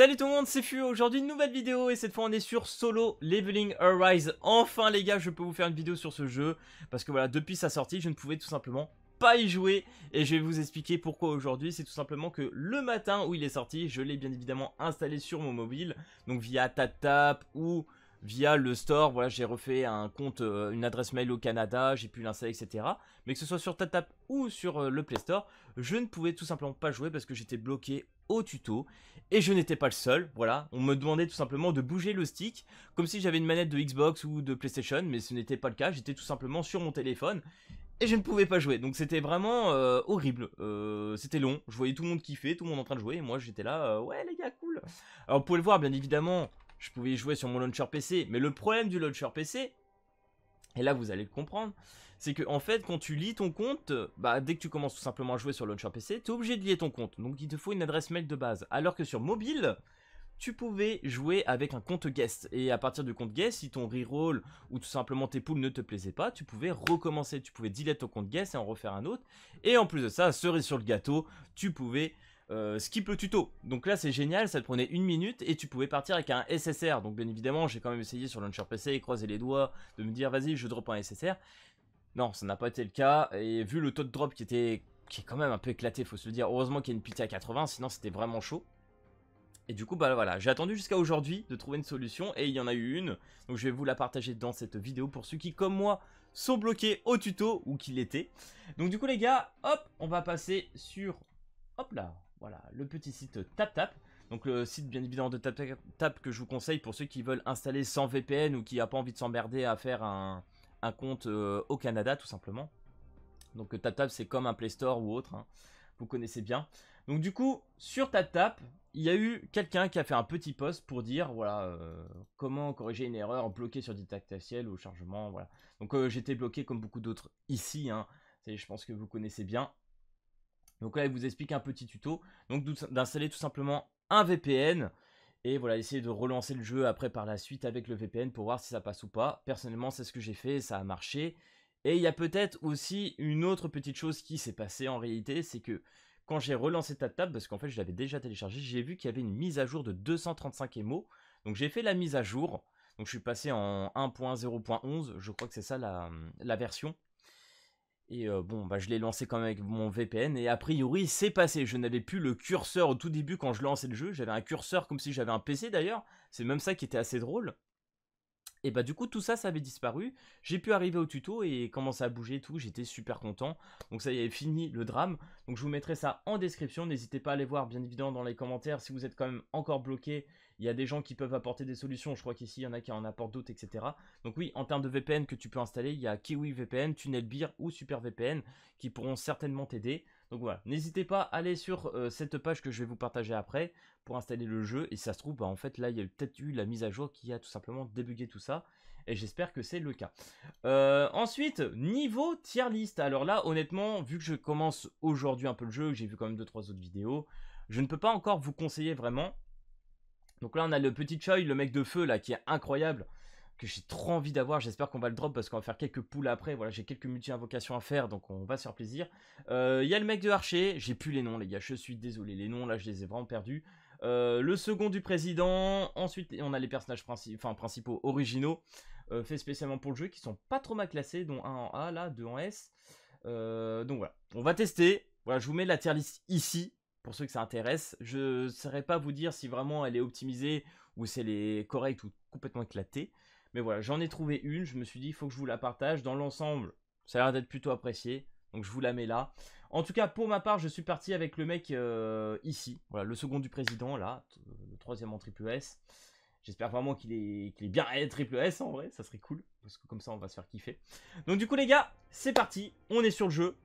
Salut tout le monde, c'est Fu. aujourd'hui une nouvelle vidéo et cette fois on est sur Solo Leveling Arise. Enfin les gars, je peux vous faire une vidéo sur ce jeu parce que voilà, depuis sa sortie, je ne pouvais tout simplement pas y jouer et je vais vous expliquer pourquoi aujourd'hui. C'est tout simplement que le matin où il est sorti, je l'ai bien évidemment installé sur mon mobile, donc via TapTap ou via le store, voilà, j'ai refait un compte, euh, une adresse mail au Canada, j'ai pu l'installer, etc. Mais que ce soit sur TapTap ou sur euh, le Play Store, je ne pouvais tout simplement pas jouer parce que j'étais bloqué au tuto. Et je n'étais pas le seul, voilà. On me demandait tout simplement de bouger le stick, comme si j'avais une manette de Xbox ou de PlayStation, mais ce n'était pas le cas, j'étais tout simplement sur mon téléphone. Et je ne pouvais pas jouer, donc c'était vraiment euh, horrible. c'était long, je voyais tout le monde kiffer, tout le monde en train de jouer, moi j'étais là, ouais les gars, cool. Alors vous pouvez le voir, bien évidemment, je pouvais jouer sur mon launcher PC. Mais le problème du launcher PC, et là vous allez le comprendre, c'est que en fait quand tu lis ton compte, bah dès que tu commences tout simplement à jouer sur launcher PC, tu es obligé de lier ton compte. Donc il te faut une adresse mail de base. Alors que sur mobile, tu pouvais jouer avec un compte guest. Et à partir du compte guest, si ton reroll ou tout simplement tes poules ne te plaisaient pas, tu pouvais recommencer, tu pouvais delete ton compte guest et en refaire un autre. Et en plus de ça, cerise sur le gâteau, tu pouvais euh, skip le tuto. Donc là c'est génial, ça te prenait une minute et tu pouvais partir avec un SSR. Donc bien évidemment j'ai quand même essayé sur Launcher PC, croiser les doigts, de me dire vas-y je drop un SSR. Non, ça n'a pas été le cas, et vu le taux de drop qui était qui est quand même un peu éclaté, faut se le dire, heureusement qu'il y a une pitié à 80, sinon c'était vraiment chaud. Et du coup, bah voilà, j'ai attendu jusqu'à aujourd'hui de trouver une solution et il y en a eu une. Donc je vais vous la partager dans cette vidéo pour ceux qui, comme moi, sont bloqués au tuto ou qui l'étaient. Donc du coup, les gars, hop, on va passer sur... Hop là voilà, le petit site TapTap. Donc le site bien évidemment de TapTap que je vous conseille pour ceux qui veulent installer sans VPN ou qui n'ont pas envie de s'emmerder à faire un, compte euh, au Canada tout simplement. Donc TapTap c'est comme un Play Store ou autre, hein. vous connaissez bien. Donc du coup sur TapTap, il y a eu quelqu'un qui a fait un petit post pour dire voilà euh, comment corriger une erreur bloquée sur didacticiel ou chargement voilà. Donc euh, j'étais bloqué comme beaucoup d'autres ici hein. Je pense que vous connaissez bien. Donc là, il vous explique un petit tuto. Donc d'installer tout simplement un VPN. Et voilà, essayer de relancer le jeu après par la suite avec le VPN pour voir si ça passe ou pas. Personnellement, c'est ce que j'ai fait ça a marché. Et il y a peut-être aussi une autre petite chose qui s'est passée en réalité, c'est que quand j'ai relancé TapTap, parce qu'en fait je l'avais déjà téléchargé, j'ai vu qu'il y avait une mise à jour de 235 émaux. Donc j'ai fait la mise à jour. Donc je suis passé en 1.0.11, je crois que c'est ça la version. Et euh, bon, bah, je l'ai lancé quand même avec mon VPN et a priori c'est passé. Je n'avais plus le curseur au tout début quand je lançais le jeu. J'avais un curseur comme si j'avais un PC d'ailleurs. C'est même ça qui était assez drôle. Et bah du coup tout ça ça avait disparu, j'ai pu arriver au tuto et commencer à bouger et tout, j'étais super content. Donc ça y est fini le drame. Donc je vous mettrai ça en description, n'hésitez pas à aller voir bien évidemment dans les commentaires si vous êtes quand même encore bloqué. Il y a des gens qui peuvent apporter des solutions, je crois qu'ici il y en a qui en apportent d'autres, etc. Donc oui, en termes de VPN que tu peux installer, il y a Kiwi VPN, Tunnel Beer ou Super VPN qui pourront certainement t'aider. Donc voilà, n'hésitez pas à aller sur euh, cette page que je vais vous partager après pour installer le jeu. Et ça se trouve, bah, en fait, là, il y a peut-être eu la mise à jour qui a tout simplement débugué tout ça. Et j'espère que c'est le cas. Euh, ensuite, niveau tier list. Alors là, honnêtement, vu que je commence aujourd'hui un peu le jeu, j'ai vu quand même 2-3 autres vidéos, je ne peux pas encore vous conseiller vraiment. Donc là, on a le petit Choi, le mec de feu, là, qui est incroyable que j'ai trop envie d'avoir. J'espère qu'on va le drop parce qu'on va faire quelques poules après. Voilà, j'ai quelques multi-invocations à faire, donc on va se faire plaisir. Il euh, y a le mec de Archer, j'ai plus les noms, les gars, je suis désolé. Les noms, là, je les ai vraiment perdus. Euh, le second du président. Ensuite, on a les personnages principaux, enfin, principaux originaux, fait euh, faits spécialement pour le jeu, qui sont pas trop mal classés, dont un en A, là, deux en S. donc voilà, on va tester. Voilà, je vous mets la tier list ici, pour ceux que ça intéresse. Je ne saurais pas vous dire si vraiment elle est optimisée ou si elle est correcte ou complètement éclatée. Mais voilà, j'en ai trouvé une, je me suis dit, il faut que je vous la partage. Dans l'ensemble, ça a l'air d'être plutôt apprécié, donc je vous la mets là. En tout cas, pour ma part, je suis parti avec le mec euh, ici, voilà, le second du président, là, euh, le troisième en triple S. J'espère vraiment qu'il est, bien est, bien triple S en vrai, ça serait cool, parce que comme ça on va se faire kiffer. Donc du coup les gars, c'est parti, on est sur le jeu.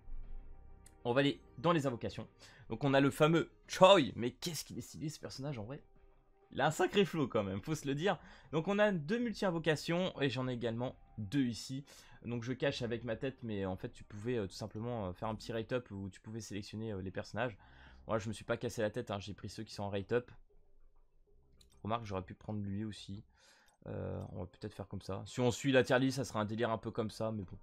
On va aller dans les invocations. Donc on a le fameux Choi, mais qu'est-ce qu'il est stylé ce personnage en vrai il a un sacré flot quand même, faut se le dire. Donc on a deux multi-invocations et j'en ai également deux ici. Donc je cache avec ma tête, mais en fait tu pouvais euh, tout simplement euh, faire un petit rate-up où tu pouvais sélectionner euh, les personnages. Moi je me suis pas cassé la tête, hein, j'ai pris ceux qui sont en rate-up. Remarque, j'aurais pu prendre lui aussi. on va peut-être faire comme ça. Si on suit la tier ça sera un délire un peu comme ça, mais bon.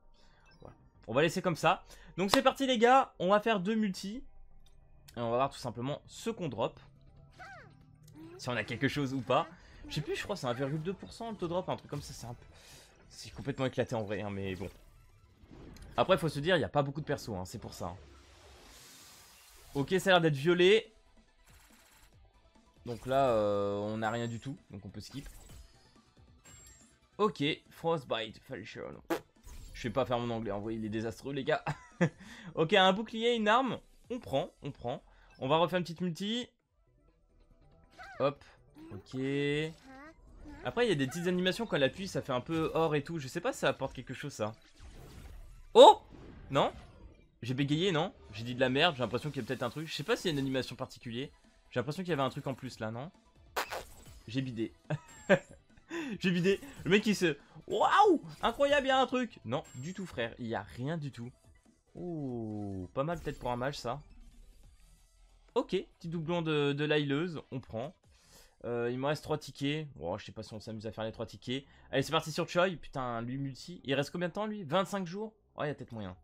Voilà. On va laisser comme ça. Donc c'est parti les gars, on va faire deux multi. Et on va voir tout simplement ce qu'on drop si on a quelque chose ou pas. Je sais plus, je crois c'est 1,2% le taux drop, un truc comme ça, c'est un C'est complètement éclaté en vrai, hein, mais bon. Après, il faut se dire, il n'y a pas beaucoup de persos, hein, c'est pour ça. Hein. Ok, ça a l'air d'être violet. Donc là, euh, on n'a rien du tout, donc on peut skip. Ok, Frostbite, Falchion. Je vais pas faire mon anglais, en vrai, il est désastreux, les gars. ok, un bouclier, une arme, on prend, on prend. On va refaire une petite multi. Hop. Ok. Après, il y a des petites animations quand elle appuie, ça fait un peu or et tout. Je sais pas si ça apporte quelque chose, ça. Oh Non J'ai bégayé, non J'ai dit de la merde, j'ai l'impression qu'il y a peut-être un truc. Je sais pas s'il y a une animation particulière. J'ai l'impression qu'il y avait un truc en plus, là, non J'ai bidé. j'ai bidé. Le mec, il se... Waouh Incroyable, il y a un truc Non, du tout, frère. Il y a rien du tout. Oh, pas mal peut-être pour un mage, ça. Ok, petit doublon de, de on prend. Euh, il me reste 3 tickets. je sais pas si on s'amuse à faire les 3 tickets. Allez, c'est parti sur Choi. Putain, lui multi. Il reste combien de temps lui 25 jours Oh, il y a peut-être moyen.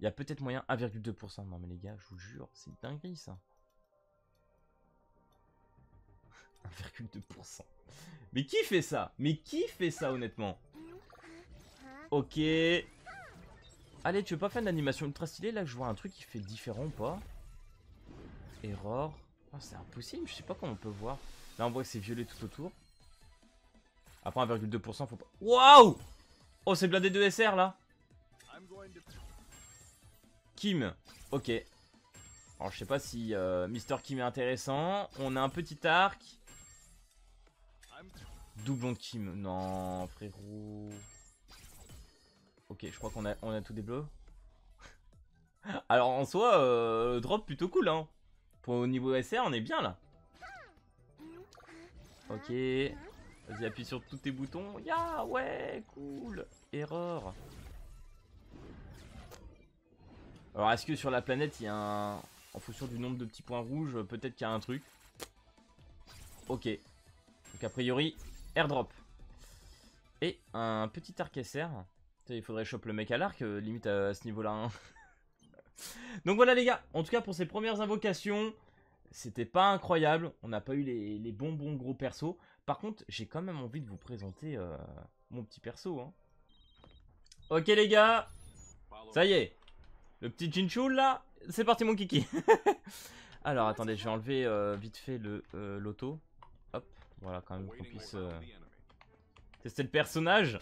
Il y a peut-être moyen 1,2%. Non mais les gars, je vous jure, c'est dinguerie ça. 1,2%. Mais qui fait ça Mais qui fait ça honnêtement Ok. Allez, tu veux pas faire une animation ultra stylée Là, je vois un truc qui fait différent ou pas Erreur. Oh, c'est impossible, je sais pas comment on peut voir. Là, on voit que c'est violet tout autour. Après, 1,2%, faut pas... Waouh Oh, c'est blindé de SR, là Kim. Ok. Alors, je sais pas si Mr. Euh, Mister Kim est intéressant. On a un petit arc. Doublon Kim. Non, frérot. Ok, je crois qu'on a, on a tout des bleus. Alors, en soi, euh, drop plutôt cool, hein. Pour, au niveau SR, on est bien, là. Ok. Vas-y, appuie sur tous tes boutons. Ya, ouais, cool. Erreur. Alors, est-ce que sur la planète, il y a un... En fonction du nombre de petits points rouges, peut-être qu'il y a un truc. Ok. Donc, a priori, airdrop. Et un petit arc SR. Il faudrait choper le mec à l'arc, euh, limite à, ce niveau-là. Hein. Donc voilà les gars, en tout cas pour ces premières invocations, c'était pas incroyable, on n'a pas eu les, bons bons gros persos. Par contre, j'ai quand même envie de vous présenter euh, mon petit perso. Hein. Ok les gars, ça y est, le petit Jinchul là, c'est parti mon kiki. Alors attendez, je vais enlever euh, vite fait le loto. Euh, l'auto. Hop, voilà quand même qu'on puisse tester le personnage.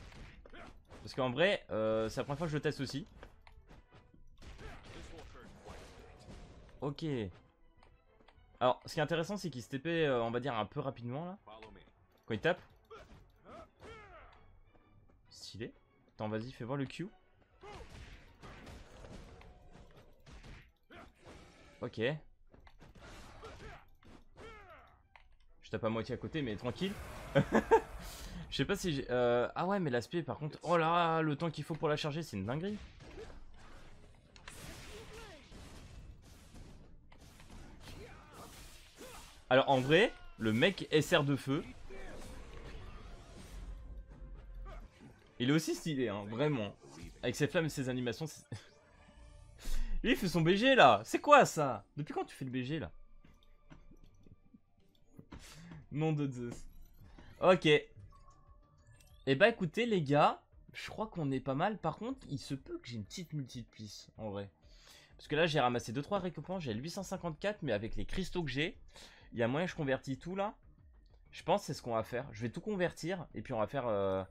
Parce qu'en vrai, c'est la première fois que je le teste aussi. Ok, alors, ce qui est intéressant, c'est qu'il se TP, euh, on va dire, un peu rapidement, là. Quand il tape. Stylé. Attends, vas-y, fais voir le Q. Ok. Je tape à moitié à côté, mais tranquille. Je sais pas si j'ai... Euh, ah ouais, mais l'aspect, par contre... Oh là, le temps qu'il faut pour la charger, c'est une dinguerie. Alors en vrai, le mec SR de feu. Il est aussi stylé, hein, vraiment. Avec ses flammes et ses animations. Lui, il fait son BG là. C'est quoi ça Depuis quand tu fais le BG là Nom de Zeus. Ok. Eh bah écoutez les gars, je crois qu'on est pas mal. Par contre, il se peut que j'ai une petite multiplice en vrai. Parce que là, j'ai ramassé 2-3 récompenses, j'ai 854, mais avec les cristaux que j'ai, il y a moyen que je convertis tout là Je pense c'est ce qu'on va faire. Je vais tout convertir et puis on va faire, euh,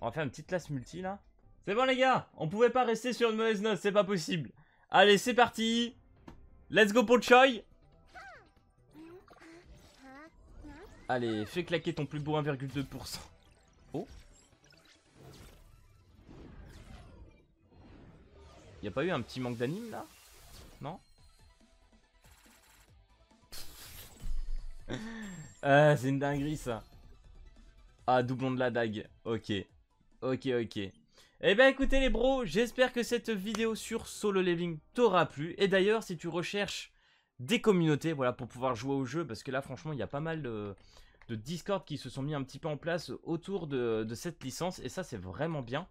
on va faire une petite classe multi là. C'est bon les gars, on pouvait pas rester sur une mauvaise note, c'est pas possible. Allez, c'est parti. Let's go pour Choi. Allez, fais claquer ton plus beau 1,2%. Oh. Y a pas eu un petit manque d'anime là Non Ah c'est une dinguerie ça. Ah, doublon de la dague. Ok. Ok, ok. Eh ben, écoutez les bros, j'espère que cette vidéo sur Solo Leveling t'aura plu. Et d'ailleurs, si tu recherches des communautés voilà, pour pouvoir jouer au jeu, parce que là franchement, il y a pas mal de, Discord qui se sont mis un petit peu en place autour de, cette licence. Et ça, c'est vraiment bien.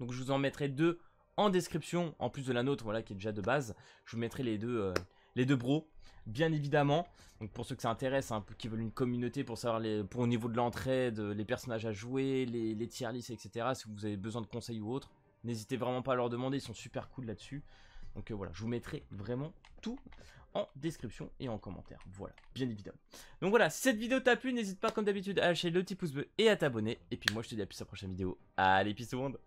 Donc je vous en mettrai deux en description, en plus de la nôtre, voilà, qui est déjà de base. Je vous mettrai les deux, euh, les deux bros bien évidemment. Donc pour ceux que ça intéresse, hein, qui veulent une communauté pour savoir les, pour au niveau de l'entraide, les personnages à jouer, les, les tier etc. Si vous avez besoin de conseils ou autre, n'hésitez vraiment pas à leur demander, ils sont super cool là-dessus. Donc euh, voilà, je vous mettrai vraiment tout en description et en commentaire. Voilà, bien évidemment. Donc voilà, si cette vidéo t'a plu, n'hésite pas comme d'habitude à lâcher le petit pouce bleu et à t'abonner. Et puis moi je te dis à plus à la prochaine vidéo. Allez, peace tout monde